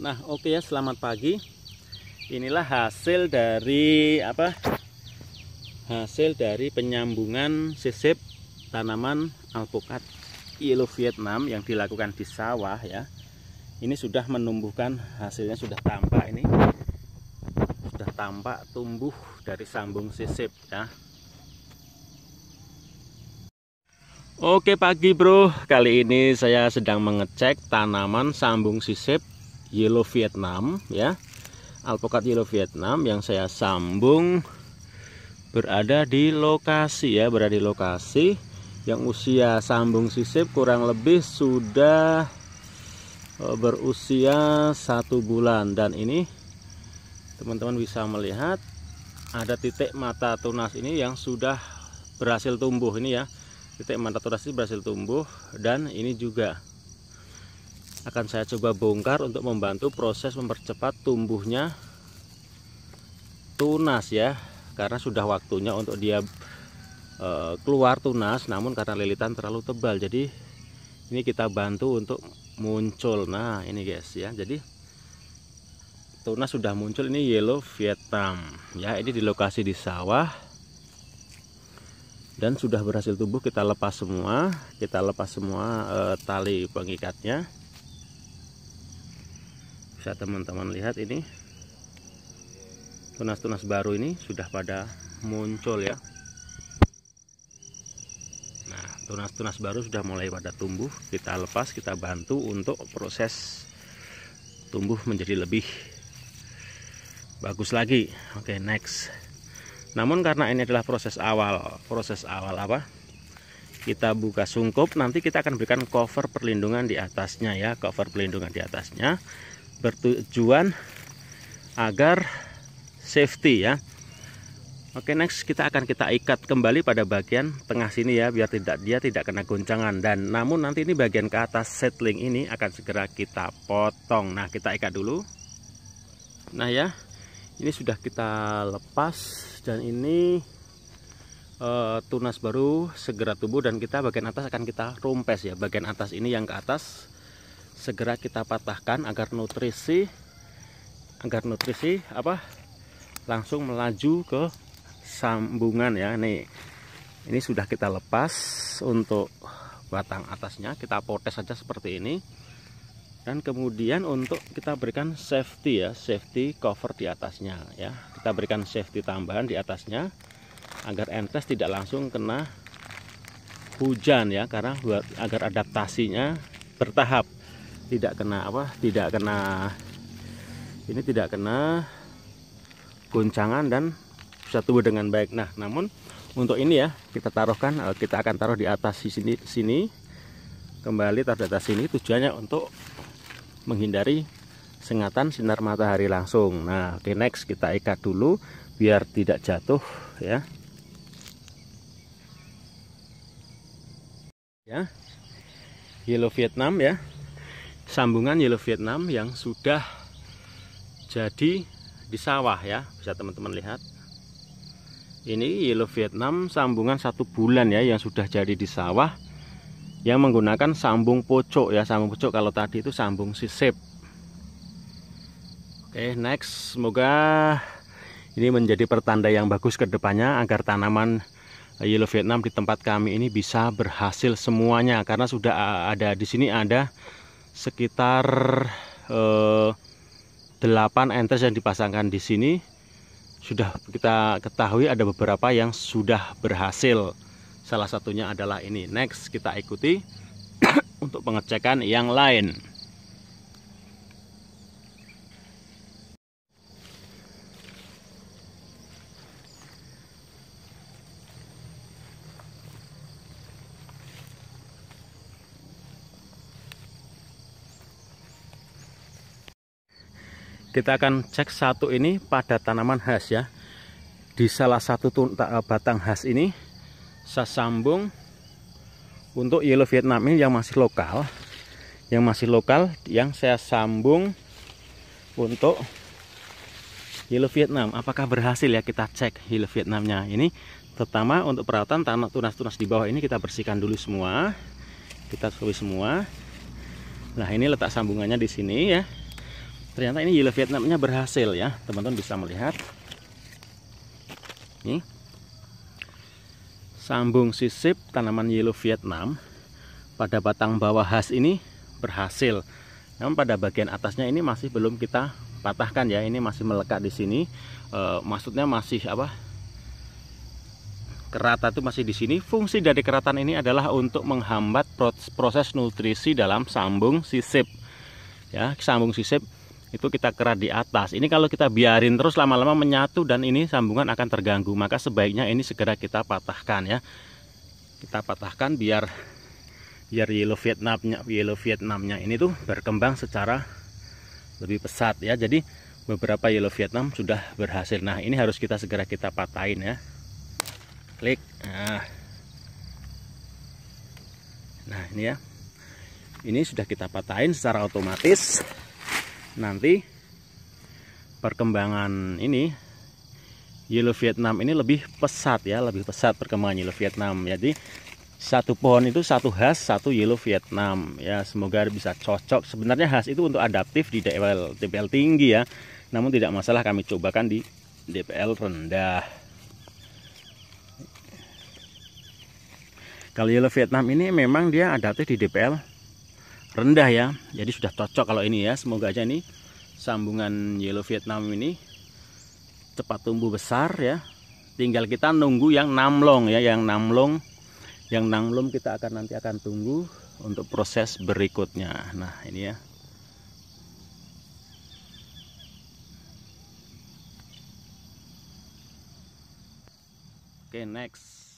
Nah, oke okay ya, selamat pagi. Inilah hasil dari apa? Hasil dari penyambungan sisip tanaman alpukat yellow Vietnam yang dilakukan di sawah ya. Ini sudah menumbuhkan hasilnya sudah tampak ini. Sudah tampak tumbuh dari sambung sisip ya. Oke pagi bro, kali ini saya sedang mengecek tanaman sambung sisip Yellow Vietnam ya. Alpukat Yellow Vietnam yang saya sambung berada di lokasi ya, berada di lokasi yang usia sambung sisip kurang lebih sudah e, berusia satu bulan dan ini teman-teman bisa melihat ada titik mata tunas ini yang sudah berhasil tumbuh ini ya titik mata tunas ini berhasil tumbuh dan ini juga akan saya coba bongkar untuk membantu proses mempercepat tumbuhnya tunas ya karena sudah waktunya untuk dia e, keluar tunas namun karena lilitan terlalu tebal jadi ini kita bantu untuk muncul nah ini guys ya jadi tunas sudah muncul ini yellow Vietnam ya ini di lokasi di sawah dan sudah berhasil tumbuh kita lepas semua kita lepas semua e, tali pengikatnya bisa teman-teman lihat ini tunas-tunas baru ini sudah pada muncul ya nah tunas-tunas baru sudah mulai pada tumbuh kita lepas kita bantu untuk proses tumbuh menjadi lebih bagus lagi oke next namun karena ini adalah proses awal proses awal apa kita buka sungkup nanti kita akan berikan cover perlindungan di atasnya ya cover perlindungan di atasnya bertujuan agar safety ya Oke next kita akan kita ikat kembali pada bagian tengah sini ya biar tidak dia tidak kena goncangan dan namun nanti ini bagian ke atas setling ini akan segera kita potong nah kita ikat dulu nah ya ini sudah kita lepas dan ini e, tunas baru segera tumbuh dan kita bagian atas akan kita rompes ya bagian atas ini yang ke atas segera kita patahkan agar nutrisi agar nutrisi apa langsung melaju ke sambungan ya nih ini sudah kita lepas untuk batang atasnya kita potes saja seperti ini dan kemudian untuk kita berikan safety ya safety cover di atasnya ya kita berikan safety tambahan di atasnya agar entes tidak langsung kena hujan ya karena buat agar adaptasinya bertahap tidak kena apa tidak kena ini tidak kena goncangan dan bisa tumbuh dengan baik nah namun untuk ini ya kita taruhkan eh, kita akan taruh di atas sini sini kembali taruh di atas sini tujuannya untuk menghindari sengatan sinar matahari langsung nah oke okay, next kita ikat dulu biar tidak jatuh ya ya yellow Vietnam ya sambungan yellow Vietnam yang sudah jadi di sawah ya bisa teman-teman lihat ini yellow Vietnam sambungan satu bulan ya yang sudah jadi di sawah yang menggunakan sambung pocok ya sambung pocok kalau tadi itu sambung sisip Oke, next. Semoga ini menjadi pertanda yang bagus kedepannya agar tanaman yellow Vietnam di tempat kami ini bisa berhasil semuanya karena sudah ada di sini ada sekitar eh, 8 entes yang dipasangkan di sini sudah kita ketahui ada beberapa yang sudah berhasil salah satunya adalah ini next kita ikuti untuk pengecekan yang lain kita akan cek satu ini pada tanaman khas ya di salah satu eh, batang khas ini saya sambung untuk yellow Vietnam ini yang masih lokal yang masih lokal yang saya sambung untuk yellow Vietnam apakah berhasil ya kita cek yellow Vietnamnya ini terutama untuk perawatan tanah tunas-tunas di bawah ini kita bersihkan dulu semua kita tulis semua nah ini letak sambungannya di sini ya ternyata ini yellow Vietnamnya berhasil ya teman-teman bisa melihat ini sambung sisip tanaman yellow Vietnam pada batang bawah khas ini berhasil namun pada bagian atasnya ini masih belum kita patahkan ya ini masih melekat di sini e, maksudnya masih apa kerata itu masih di sini fungsi dari keratan ini adalah untuk menghambat proses nutrisi dalam sambung sisip ya sambung sisip itu kita kerat di atas. Ini kalau kita biarin terus lama-lama menyatu dan ini sambungan akan terganggu. Maka sebaiknya ini segera kita patahkan ya. Kita patahkan biar biar yellow Vietnamnya yellow Vietnamnya ini tuh berkembang secara lebih pesat ya. Jadi beberapa yellow Vietnam sudah berhasil. Nah, ini harus kita segera kita patahin ya. Klik. Nah. Nah, ini ya. Ini sudah kita patahin secara otomatis nanti perkembangan ini yellow Vietnam ini lebih pesat ya, lebih pesat perkembangan yellow Vietnam. Jadi satu pohon itu satu khas, satu yellow Vietnam ya. Semoga bisa cocok. Sebenarnya khas itu untuk adaptif di DPL DPL tinggi ya. Namun tidak masalah kami cobakan di DPL rendah. Kalau yellow Vietnam ini memang dia adaptif di DPL rendah ya jadi sudah cocok kalau ini ya semoga aja nih sambungan yellow Vietnam ini cepat tumbuh besar ya tinggal kita nunggu yang namlong ya yang namlong yang namlong kita akan nanti akan tunggu untuk proses berikutnya nah ini ya Oke, okay, next.